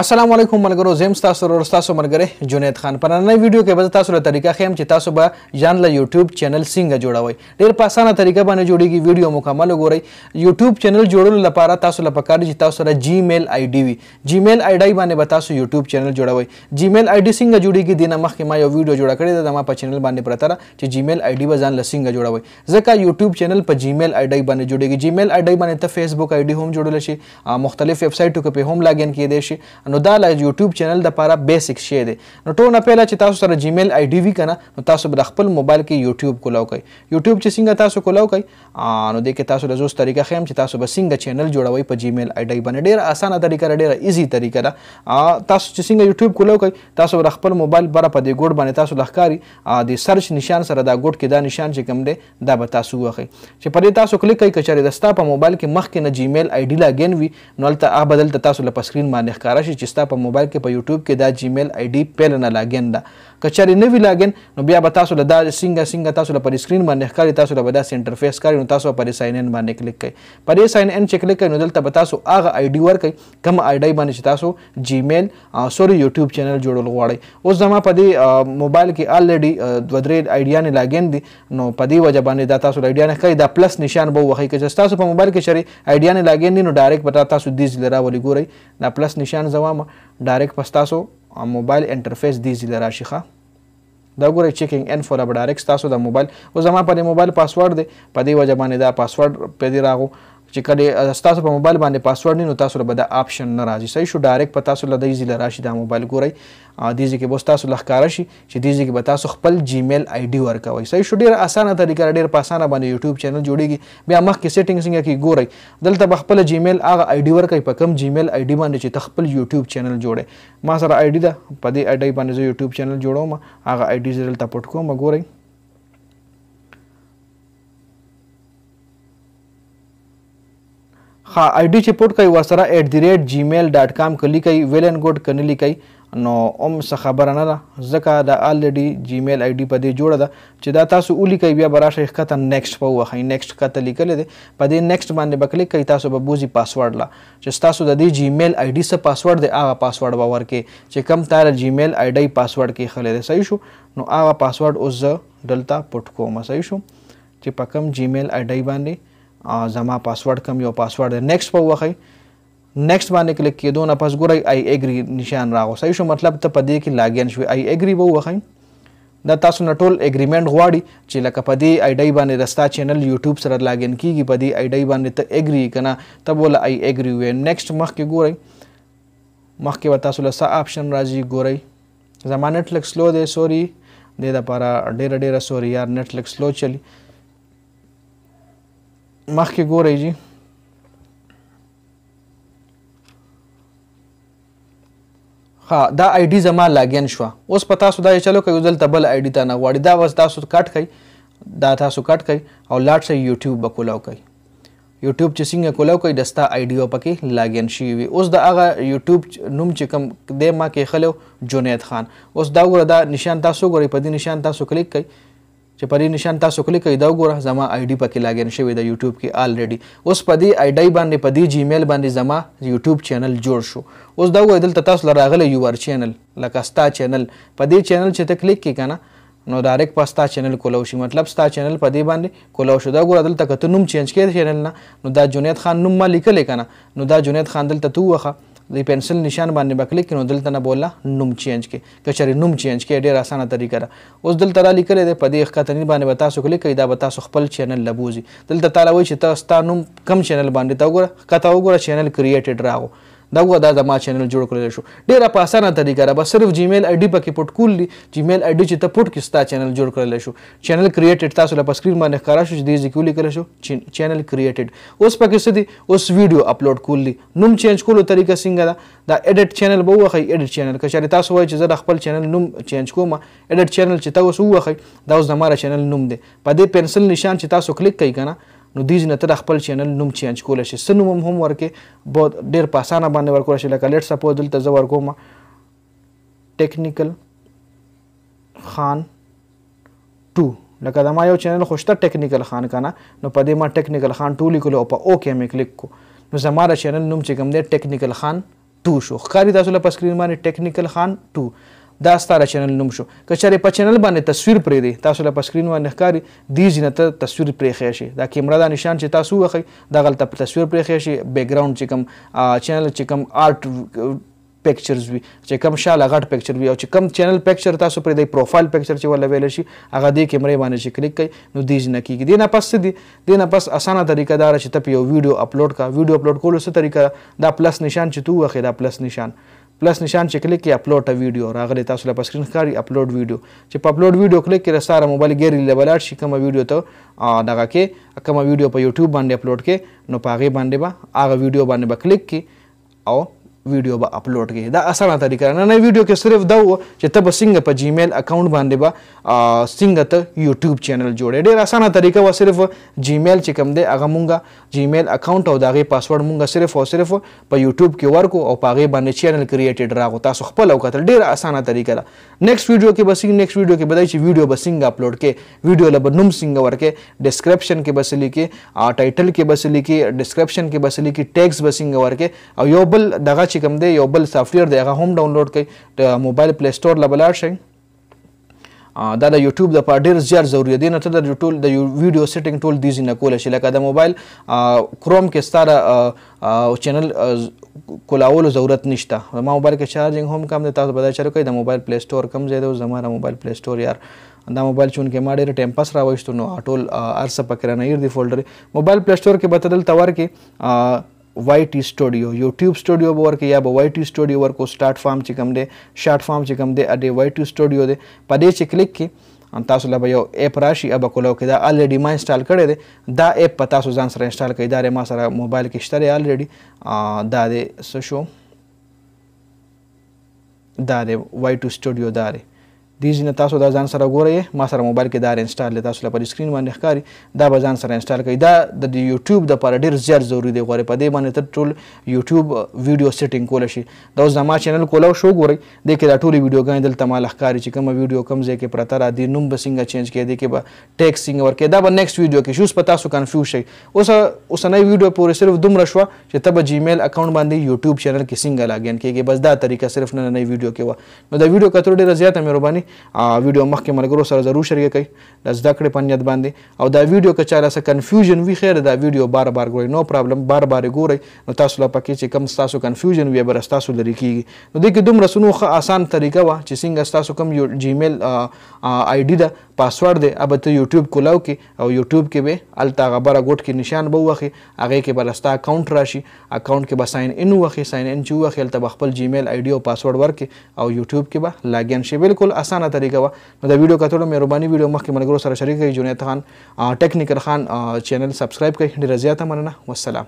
السلام علیکم ملګرو زم تاسو سره تاسو ملګری جنید خان په نننۍ ویډیو کې به تاسو له طریقه خیم چې تاسو به ځان له یوټیوب چینل څنګه جوړوي ډیر په اسانه طریقه باندې جوړیږي ویډیو مکمل وګورئ یوټیوب چینل جوړولو لپاره تاسو له پکار چې تاسو سره جی میل آی ډی وي جی میل آی ډی باندې به تاسو یوټیوب چینل جوړوي جی میل آی ډی څنګه جوړیږي دینه مخکې ما یو ویډیو جوړه کړې ده ما په چینل باندې پرته را چې جی میل آی ډی به ځان له څنګه جوړوي ځکه یوټیوب چینل په جی میل آی ډی باندې جوړیږي جی میل آی ډی باندې ته فیسبوک آی ډی هم جوړول شي مختلف ویب سایټو کې هم لاګین کېدای شي نو دا لا یوټیوب چینل د لپاره بیسیک شی دی نو ټول نه پیله چې تاسو سره جیمیل آی ډی وی کنه نو تاسو بر خپل موبایل کې یوټیوب کولاو کوي یوټیوب چې څنګه تاسو کولاو کوي نو د کې تاسو له زوس طریقه خیم چې تاسو به څنګه چینل جوړوي په جیمیل آی ډی باندې ډیر اسانه طریقه را ډیره ایزی طریقه ده تاسو چې څنګه یوټیوب کولاو کوي تاسو بر خپل موبایل بر په دې ګوډ باندې تاسو لخکاری د سرچ نشان سره دا ګوډ کې دا نشان چې کوم دی دا به تاسو واخی چې پرې تاسو کلیک کوي کچاري دستا په موبایل کې مخکې نه جیمیل آی ډی لاګین وي نو هلته هغه بدلته تاسو له سکرین باندې ښکاره شي چې ستا په موبایل کې په یوټیوب کې دا جیمیل آی ډي پیل نه لاګین ده کچاري نه وی لاګین نو بیا به تاسو له دا څنګه څنګه تاسو له پر سکرین باندې ښکاري تاسو له به دا انټرفیس کاری نو تاسو پر ساين ان باندې کلیک کړئ پر ساين ان چې کلیک کړئ نو دلته به تاسو هغه آی ډي ورکړئ کوم آی ډي باندې چې تاسو جیمیل سوري یوټیوب چینل جوړول غواړئ اوس زما په دې موبایل کې الریډي دوه درې آیډیانې لاګین دي نو په دې وجه باندې دا تاسو آیډیانې ښکاري دا پلس نشان به وخی که تاسو په موبایل کې شری آیډیانې لاګین دي نو ډایرکټ به تاسو دې ځل راولي ګورئ دا پلس نشان زوامه ډایرکټ پستاسو موبایل انټرفیس دی زی لراشي ښه دا ګوره چیکینګ ان فور اب ډایرکټ تاسو د موبایل او زما په موبایل پاسورډ دی په دې وجه باندې دا پاسورډ په دې راغو چې کله تاسو په موبایل باندې پاسورډ نه نو تاسو به دا آپشن نه راځي صحیح شو ډایرکټ په تاسو لدی زیل راشي دا موبایل ګورئ دې ځکه به تاسو لخکار شي چې دې ځکه به تاسو خپل جیمیل آی ډی ورکوي صحیح شو ډیر اسانه طریقه ډیر په اسانه باندې یوټیوب چینل جوړیږي بیا مخ کې سیټینګ څنګه کې ګورئ دلته به خپل جیمیل هغه آی ډی ورکوي په کم جیمیل آی ډی باندې چې خپل یوټیوب چینل جوړه ما سره آی ډی دا په دې آی ډی باندې یوټیوب چینل جوړوم هغه آی ډی زیل ته پټ کوم ګورئ ها آی ډي چې پټ کوي وسره @gmail.com کلی کوي ویل ان ګډ کنلی کوي نو اوم څه خبره نه ده ځکه د الډي جیمیل آی ډي په دې جوړه ده چې دا تاسو اولی کوي بیا براشه ښکته نیکسټ په وخی نیکسټ کته لیکل دي په دې نیکسټ باندې بکلی کوي تاسو به بوزي پاسورډ لا چې تاسو د دې جیمیل آی ډي سره پاسورډ دی هغه پاسورډ باور کې چې کم تار جیمیل آی ډي پاسورډ کې خلې ده صحیح شو نو هغه پاسورډ اوس دلته پټ کوم صحیح شو چې په کم جیمیل آی ډي باندې زما پاسورډ کم یو پاسورډ دی نیکسټ په وخی نیکسټ باندې کلیک کېدو نه پس ګورئ آی اګری نشان راغوسی شو مطلب ته په دې کې لاګین شوی آی اګری به وخی دا تاسو نه ټول اګریمنت غواړي چې لکه په دې آی ډی باندې رستا چینل یوټیوب سره لاګین کیږي په دې آی ډی باندې ته اګری کنه ته بوله آی اګری وې نیکسټ مخکې ګورئ مخکې به تاسو له آپشن راځي ګورئ زما نت لک سلو دی سوري دې دپاره ډېره ډېره سوري یار نت لک سلو چلی مخکې ګورئ جی ها دا آی ډي زما لاګین شو اوس په تاسو دا چلو کوي ځل تبل آی ډي ته نه غواړي دا وس تاسو کټ کړئ دا تاسو کټ کړئ او لاړ شئ یوټیوب به کولاو کړئ یوټیوب چې څنګه کولاو کوي دستا آی ډي پکې لاګین شي وي اوس دا هغه یوټیوب نوم چې کوم د ما کې خلو جنید خان اوس دا وګوره دا نشان تاسو ګورئ په دې نشان تاسو کلیک کړئ چې پرې نشان تاسو کلیک کوئ دا وګوره زما آی ډي پکې لاګین شوی د یوټیوب کې الریډي اوس په دې آی ډي باندې په دې جیمیل باندې زما یوټیوب چینل جوړ شو اوس دا وایي دلته تاسو لراغلی یو ور چینل لکه ستا چینل په دې چینل چې ته کلیک کې کنه نو ډایرک په ستا چینل کولو شي مطلب ستا چینل په دې باندې کولو شو دا ګوره دلته که ته نوم چینج کړې چینل نه نو دا جنید خان نوم ما لیکلی که نه نو دا جنید خان دلته ته ووخه د پنسل نشان باندې بکلیک نو دلته نه بوله نوم چینج کې کچره نوم چینج کې ډیر اسانه طریقه را اوس دلته را لیکل دی په دې ښکته نه باندې تاسو کلیک کړئ دا به تاسو خپل چینل لبوزي دلته تعالی وایي چې تاسو نوم کم چینل باندې تا وګوره ښکته وګوره چینل کریټډ راغو دا وګوره دا زما چینل جوړ کړل شو ډیره په اسانه طریقه را بس صرف جیمیل آی ډي پکې پټ کول دي جیمیل آی ډي چې ته پټ کې ستا چینل جوړ کړل شو چینل کریټډ تاسو له سکرین باندې ښکارا شو چې دې ذکر کړل شو چینل کریټډ اوس پکې څه دي اوس ویډیو اپلوډ کول دي نوم چینج کولو طریقه څنګه ده دا اډټ چینل به وخی اډټ چینل که چېرې تاسو وایئ چې زه د خپل چینل نوم چینج کوم اډټ چینل چې تاسو ووخی دا اوس زما چینل نوم دی په دې پنسل نشان چې تاسو کلیک کوئ کنه نو دې ځنه ته خپل چینل نوم چینج کول شي سن نوم هم ورکې به ډېر په اسانه باندې ورکول شي لکه لیټ سپوز دلته زه ورکوم ټیکنیکل خان 2 لکه دا ما یو چینل خوشته ټیکنیکل خان کنه نو په دې ما ټیکنیکل خان 2 لیکلو او په اوکې مې کلیک کو نو زماره چینل نوم چې کوم دی ټیکنیکل خان 2 شو ښکاری تاسو له په سکرین باندې ټیکنیکل خان 2 دا ستاره چینل نوم شو کچره په چینل باندې تصویر پرې دی تاسو له پسکرین باندې ښکاری دی جنته تصویر پرې خیا شي دا کیمرا دا نشان چې تاسو وخی دا غلطه تصویر پرې خیا شي بیک گراوند چې کوم چینل چې کوم آرټ پکچرز وي چې کوم شاله غټ پکچر وي او چې کوم چینل پکچر تاسو پرې د پروفایل پکچر چې ولا ویل شي هغه د کیمرې باندې چې کلیک کوي نو دی جن کیږي دی نه پس دی دی نه پس اسانه طریقه دار چې ته یو ویډیو اپلوډ کا ویډیو اپلوډ کولو څه طریقه دا پلس نشان چې تو وخی دا پلس نشان پلس نشان چې کلیک کې اپلوډ ا ویډیو راغلی تاسو لپاره سکرین ښکاری اپلوډ ویډیو چې په اپلوډ ویډیو کلیک کې راستاره موبایل ګیر لیبلار شي کوم ویډیو ته دغه کې کوم ویډیو په یوټیوب باندې اپلوډ کې نو پاغه باندې با هغه ویډیو باندې با کلیک کې او ویډیو به اپلوډ کړي دا اسانه طریقه نه نه ویډیو کې صرف دا و چې ته به څنګه په جیمیل اکاؤنٹ باندې به څنګه ته یوټیوب چینل جوړې ډېر اسانه طریقه و صرف جیمیل چې کوم دی هغه مونږه جیمیل اکاؤنٹ او د هغې پاسورډ مونږه صرف او صرف په یوټیوب کې ورکو او په هغې باندې چینل کریېټډ راغو تاسو خپل او کتل ډېر اسانه طریقه ده نیکسټ ویډیو کې به څنګه نیکسټ ویډیو کې به چې ویډیو به څنګه اپلوډ کې ویډیو له به نوم څنګه ورکې ډسکرپشن کې بس لیکې ټایټل کې بس لیکې ډسکرپشن کې بس لیکې ټیکس به څنګه ورکې او یو بل دغه چې چې کوم دی یو بل سافټویر دی هغه هم ډاونلوډ کړئ د موبایل پلی سٹور له بلاړ شئ دا د یوټیوب د پاره ډیر زیات ضروری دی نه ته د ټول د ویډیو سیټینګ ټول دیزی نه کول شي لکه د موبایل کروم کې ستاره چینل کولولو ضرورت نشته ما موبایل کې چارجینګ هم کم دی تاسو بدای چارو کوي د موبایل پلی سٹور کم ځای دی زماره موبایل پلی سٹور یار دا موبایل چون کې ما ډېر ټایم پاس راوښتو نو ټول ارسه پکره نه ير دی فولډر موبایل پلی سٹور کې بدل تور کې YT Studio YouTube Studio ඔබ work යාබ YT Studio work start form චිකම් දෙ short form චිකම් දෙ අඩේ YT Studio දෙ පදේ චි click කි ان تاسو له یو اپ راشي اب کولو کې دا الریډي ما انسټال کړی دی دا اپ په تاسو ځان سره انسټال کړئ دا ما سره موبایل کې شته الریډي دا د سشو دا د وای ټو سټوډیو دا دی دې ځینه تاسو دا ځان سره ګورئ ما سره موبایل کې دا انسټال دی تاسو لپاره سکرین باندې ښکاري دا به ځان سره انسټال کړئ دا د یوټیوب د لپاره ډېر زیات ضروری دی غورې په دې باندې ته ټول یوټیوب ویډیو سیټینګ کولی شي دا اوس زما چینل کولاو شو ګورئ دې کې دا ټولې ویډیوګانې دلته ما ښکاري چې کومه ویډیو کوم ځای کې پرته را دي نوم به څنګه چینج کړي دې کې به ټیکس څنګه ورکړي دا به نیکسټ ویډیو کې شوز په تاسو کنفیوز شئ اوس اوسنۍ ویډیو پورې صرف دومره شوه چې ته به جیمیل اکاونټ باندې یوټیوب چینل کې څنګه لاګین کېږي بس دا طریقه صرف نننۍ ویډیو کې وه نو د ویډیو کتلو ډېره زیاته مهرباني ویډیو مخکې ملګرو سره ضرور شریک کړئ د زده کړې په نیت باندې او دا ویډیو که چا سره کنفیوژن وي خیر دا ویډیو بار بار ګورئ نو پرابلم بار بار ګورئ نو تاسو لا پکې چې کم تاسو کنفیوژن وي بر تاسو لري کیږي نو دې کې دومره سونو خو اسان طریقه وا چې څنګه تاسو کم یو جیمیل آی ډی دا پاسورډ دی اوبه ته یوټیوب کولاو کې او یوټیوب کې به التا غبره ګوټ کې نشان به وخی هغه کې بلستا اکاونټ راشي اکاونټ کې به ساين ان وخی ساين ان چې وخی التا خپل جیمیل آی ډی او پاسورډ ورکې او یوټیوب کې به لاګین شي بالکل اسان اسانه طریقه و نو دا ویډیو کتلو مهرباني ویډیو مخکې ملګرو سره شریک کړئ جنید خان ټیکنیکل خان چینل سبسکرایب کړئ ډیره زیاته مننه والسلام